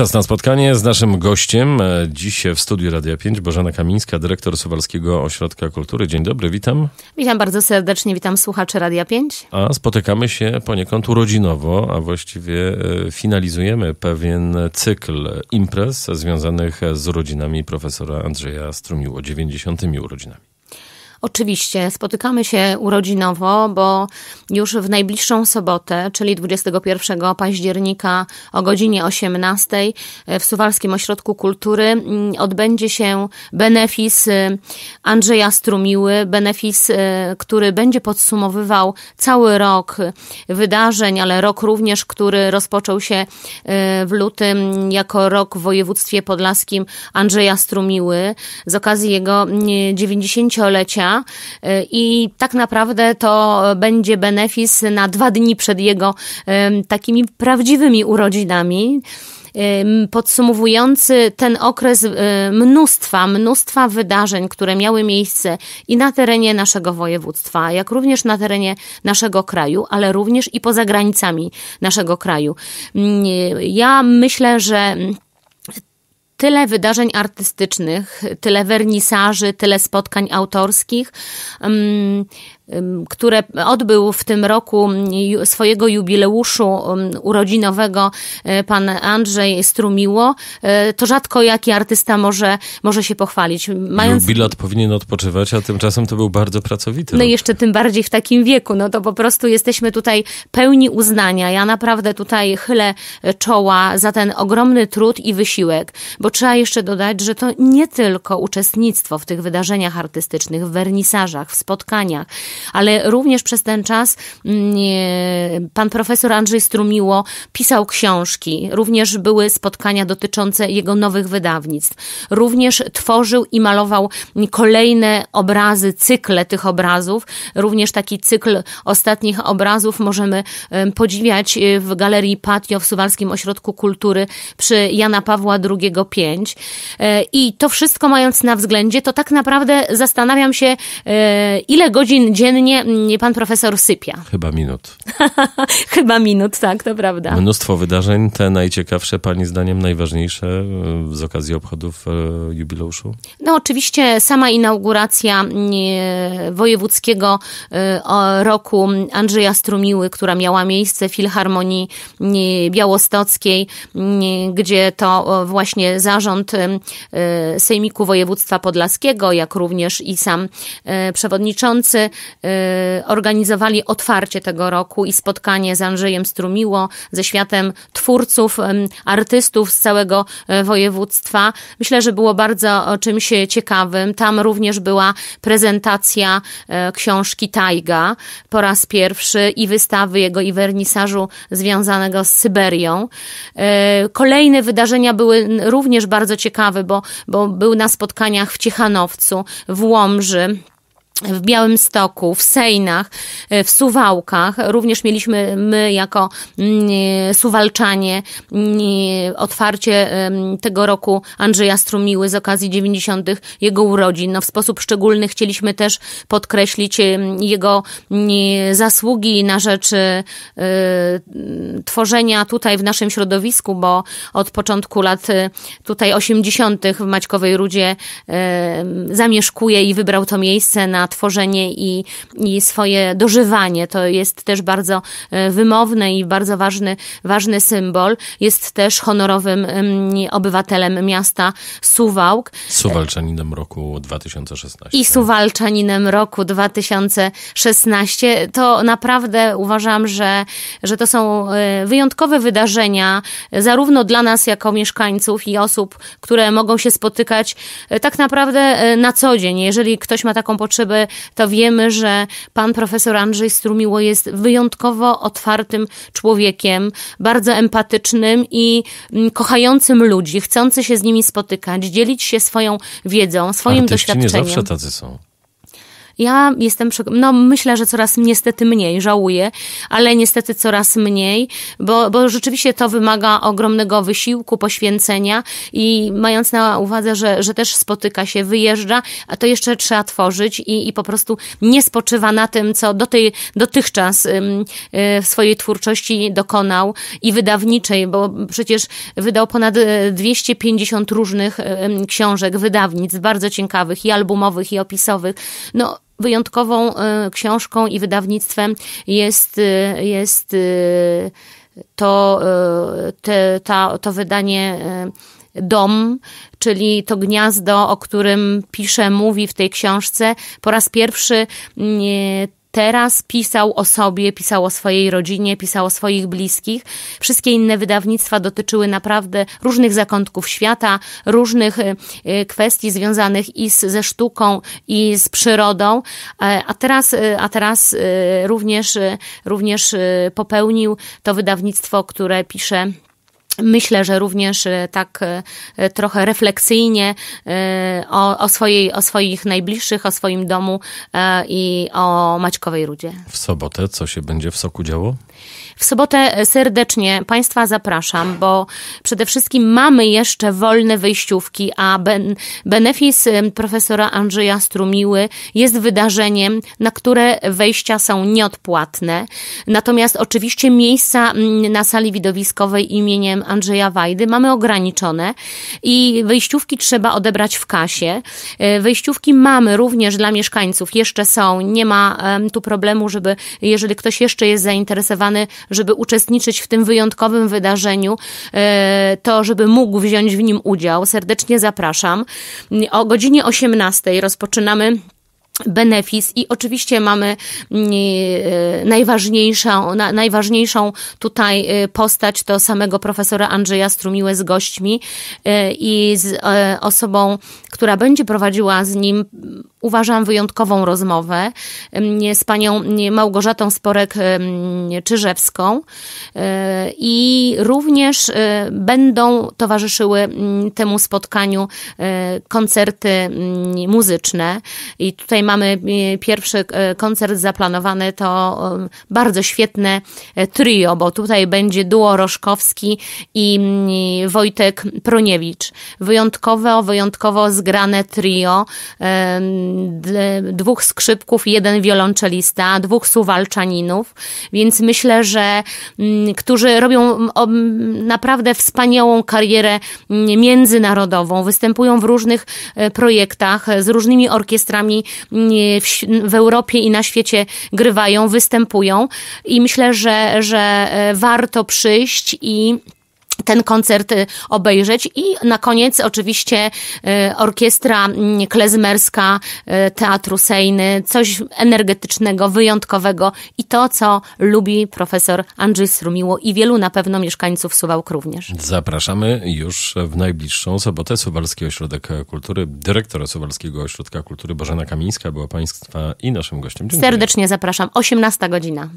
Czas na spotkanie z naszym gościem. E, Dziś w studiu Radia 5 Bożena Kamińska, dyrektor Suwalskiego Ośrodka Kultury. Dzień dobry, witam. Witam bardzo serdecznie, witam słuchaczy Radia 5. A spotykamy się poniekąd urodzinowo, a właściwie e, finalizujemy pewien cykl imprez związanych z urodzinami profesora Andrzeja Strumiło, 90. urodzinami. Oczywiście spotykamy się urodzinowo, bo już w najbliższą sobotę, czyli 21 października o godzinie 18 e, w Suwalskim Ośrodku Kultury mm, odbędzie się benefis y, Andrzeja Strumiły, benefis, y, który będzie podsumowywał cały rok wydarzeń, ale rok również, który rozpoczął się y, w lutym jako rok w województwie podlaskim Andrzeja Strumiły z okazji jego 90-lecia mm, E, i tak naprawdę to będzie benefis na dwa dni przed jego takimi prawdziwymi urodzinami podsumowujący ten okres e, mnóstwa, mnóstwa wydarzeń, które miały miejsce i na terenie naszego województwa, jak również na terenie naszego kraju, ale również i poza granicami naszego kraju. Mm, e, ja myślę, że tyle wydarzeń artystycznych, tyle wernisaży, tyle spotkań autorskich które odbył w tym roku swojego jubileuszu urodzinowego y, pan Andrzej Strumiło, y, to rzadko jaki artysta może, może się pochwalić. Mając... Jubilat powinien odpoczywać, a tymczasem to był bardzo pracowity. No rok. jeszcze tym bardziej w takim wieku, no to po prostu jesteśmy tutaj pełni uznania. Ja naprawdę tutaj chylę y, czoła za ten ogromny trud i wysiłek, bo trzeba jeszcze dodać, że to nie tylko uczestnictwo w tych wydarzeniach artystycznych, w wernisażach, w spotkaniach, ale również przez ten czas mm, pan profesor Andrzej Strumiło pisał książki, również były spotkania dotyczące jego nowych wydawnictw, również tworzył i malował kolejne obrazy, cykle tych obrazów, również taki cykl ostatnich obrazów możemy podziwiać e, w Galerii Patio w Suwalskim Ośrodku Kultury przy Jana Pawła II 5. E, I to wszystko mając na względzie, to tak naprawdę zastanawiam się, e, ile godzin dziennie codziennie mm, pan profesor sypia. Chyba minut. Chyba minut, tak, to prawda. Mnóstwo wydarzeń, te najciekawsze, pani zdaniem najważniejsze e, z okazji obchodów e, jubileuszu? No oczywiście sama inauguracja wojewódzkiego e, roku Andrzeja Strumiły, która miała miejsce w Filharmonii Białostockiej, gdzie to właśnie zarząd Sejmiku Województwa Podlaskiego, jak również i sam przewodniczący Y, organizowali otwarcie tego roku i spotkanie z Andrzejem Strumiło, ze światem twórców, artystów z całego e, województwa. Myślę, że było bardzo czymś ciekawym. Tam również była prezentacja e, książki Tajga po raz pierwszy i wystawy jego i wernisażu związanego z Syberią. E, kolejne wydarzenia były również bardzo ciekawe, bo, bo był na spotkaniach w Ciechanowcu, w Łomży w Białym Stoku, w Sejnach, e, w Suwałkach. Również mieliśmy my jako mm, e, Suwalczanie mm, e, otwarcie tego roku Andrzeja Strumiły z okazji 90. jego urodzin. No, w sposób szczególny chcieliśmy też podkreślić jego mm, zasługi na rzecz tworzenia tutaj w naszym środowisku, bo od początku lat tutaj 80. w Maćkowej Rudzie zamieszkuje i wybrał to miejsce na na tworzenie i, i swoje dożywanie. To jest też bardzo e, wymowny i bardzo ważny, ważny symbol. Jest też honorowym obywatelem miasta Suwałk. Suwalczaninem roku 2016. I Suwalczaninem roku 2016. To naprawdę uważam, że, że to są e, wyjątkowe wydarzenia, zarówno dla nas jako mieszkańców i osób, które mogą się spotykać e, tak naprawdę na co dzień. Jeżeli ktoś ma taką potrzebę, potrzeby, to wiemy, że pan profesor Andrzej Strumiło jest wyjątkowo otwartym człowiekiem, bardzo empatycznym i mm, kochającym ludzi, chcący się z nimi spotykać, dzielić się swoją wiedzą, swoim Artyści doświadczeniem. Nie zawsze tacy są. Ja jestem, no myślę, że coraz niestety mniej, żałuję, ale niestety coraz mniej, bo, bo rzeczywiście to wymaga ogromnego wysiłku, poświęcenia i mając na uwadze, że, że też spotyka się, wyjeżdża, a to jeszcze trzeba tworzyć i, i po prostu nie spoczywa na tym, co do tej, dotychczas y, w swojej twórczości dokonał i wydawniczej, bo przecież wydał ponad 250 y, różnych książek, wydawnic, bardzo ciekawych i albumowych, i opisowych. No, wyjątkową e, książką i wydawnictwem jest, e, jest e, to, te, ta, to wydanie dom, czyli to gniazdo, o którym pisze, mówi w tej książce. Po raz pierwszy mm, teraz pisał o sobie, pisał o swojej rodzinie, pisał o swoich bliskich. Wszystkie inne wydawnictwa dotyczyły naprawdę różnych zakątków świata, różnych y, y, kwestii związanych i z, ze sztuką, i z przyrodą. E, a teraz, y, a teraz również, również popełnił to wydawnictwo, które pisze Myślę, że również e, tak e, trochę refleksyjnie e, o, o, swojej, o swoich najbliższych, o swoim domu i o Maćkowej Rudzie. W sobotę co się będzie w Soku działo? W sobotę serdecznie Państwa zapraszam, bo przede wszystkim mamy jeszcze wolne wyjściówki, a ben, benefis profesora Andrzeja Strumiły jest wydarzeniem, na które wejścia są nieodpłatne. Natomiast oczywiście miejsca mm, na sali widowiskowej imieniem Andrzeja Wajdy mamy ograniczone i wyjściówki trzeba odebrać w kasie. E, wyjściówki mamy również dla mieszkańców, jeszcze są, nie ma tu problemu, żeby jeżeli ktoś jeszcze jest zainteresowany, żeby uczestniczyć w tym wyjątkowym wydarzeniu, e, to żeby mógł wziąć w nim udział. Serdecznie zapraszam. O godzinie 18 rozpoczynamy benefis i oczywiście mamy mm, e, najważniejszą, najważniejszą tutaj e, postać to samego profesora Andrzeja Strumiłę z gośćmi e, i z osobą, która będzie prowadziła z nim uważam, wyjątkową rozmowę z panią Małgorzatą Sporek-Czyżewską e, i również e, będą towarzyszyły temu spotkaniu e, koncerty muzyczne. I tutaj mamy pierwszy koncert zaplanowany, to bardzo świetne trio, bo tutaj będzie duo Roszkowski i Wojtek Proniewicz. Wyjątkowo, wyjątkowo zgrane trio dwóch skrzypków, jeden wiolonczelista, dwóch suwalczaninów, więc myślę, że mm, którzy robią mm, naprawdę wspaniałą karierę mm, międzynarodową, występują w różnych e, projektach z różnymi orkiestrami w, Europie i na świecie grywają, występują i myślę, że, że e, warto przyjść i ten koncert y, obejrzeć. I na koniec oczywiście y, orkiestra mm, klezmerska y, Teatru Sejny, coś energetycznego, wyjątkowego i to, co lubi profesor Andrzej Strumiło i wielu na pewno mieszkańców Suwałk również. Zapraszamy już w najbliższą sobotę Suwalski Ośrodek Kultury. Dyrektora Suwalskiego Ośrodka Kultury Bożena Kamińska była Państwa i naszym gościem. Dziękuję. Serdecznie zapraszam. 18 godzina.